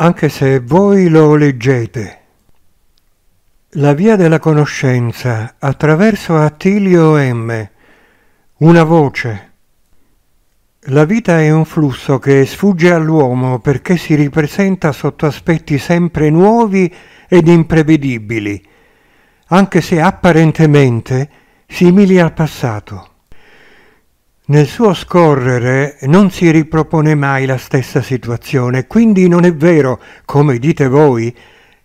anche se voi lo leggete. La via della conoscenza attraverso Attilio M. Una voce. La vita è un flusso che sfugge all'uomo perché si ripresenta sotto aspetti sempre nuovi ed imprevedibili, anche se apparentemente simili al passato. Nel suo scorrere non si ripropone mai la stessa situazione, quindi non è vero, come dite voi,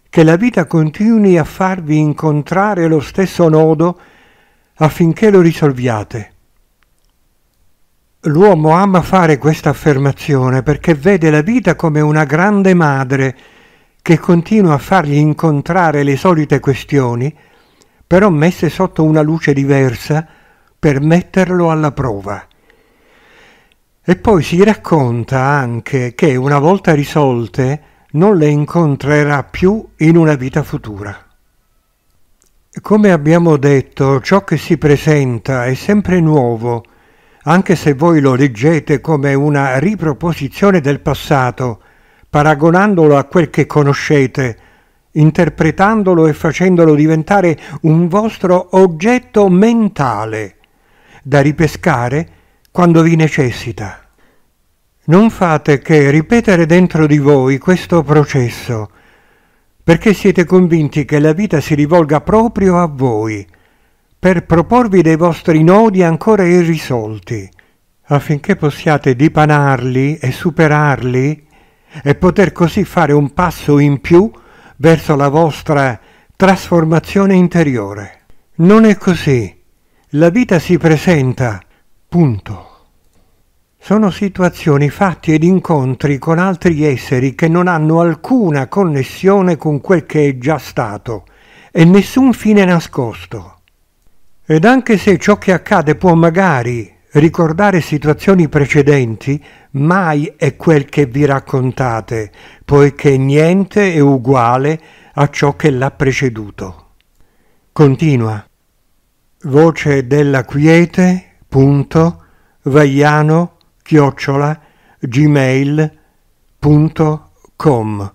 che la vita continui a farvi incontrare lo stesso nodo affinché lo risolviate. L'uomo ama fare questa affermazione perché vede la vita come una grande madre che continua a fargli incontrare le solite questioni, però messe sotto una luce diversa per metterlo alla prova. E poi si racconta anche che una volta risolte non le incontrerà più in una vita futura. Come abbiamo detto, ciò che si presenta è sempre nuovo, anche se voi lo leggete come una riproposizione del passato, paragonandolo a quel che conoscete, interpretandolo e facendolo diventare un vostro oggetto mentale, da ripescare quando vi necessita. Non fate che ripetere dentro di voi questo processo, perché siete convinti che la vita si rivolga proprio a voi, per proporvi dei vostri nodi ancora irrisolti, affinché possiate dipanarli e superarli e poter così fare un passo in più verso la vostra trasformazione interiore. Non è così. La vita si presenta Punto. Sono situazioni, fatti ed incontri con altri esseri che non hanno alcuna connessione con quel che è già stato e nessun fine nascosto. Ed anche se ciò che accade può magari ricordare situazioni precedenti, mai è quel che vi raccontate, poiché niente è uguale a ciò che l'ha preceduto. Continua. Voce della quiete, www.vaiano-gmail.com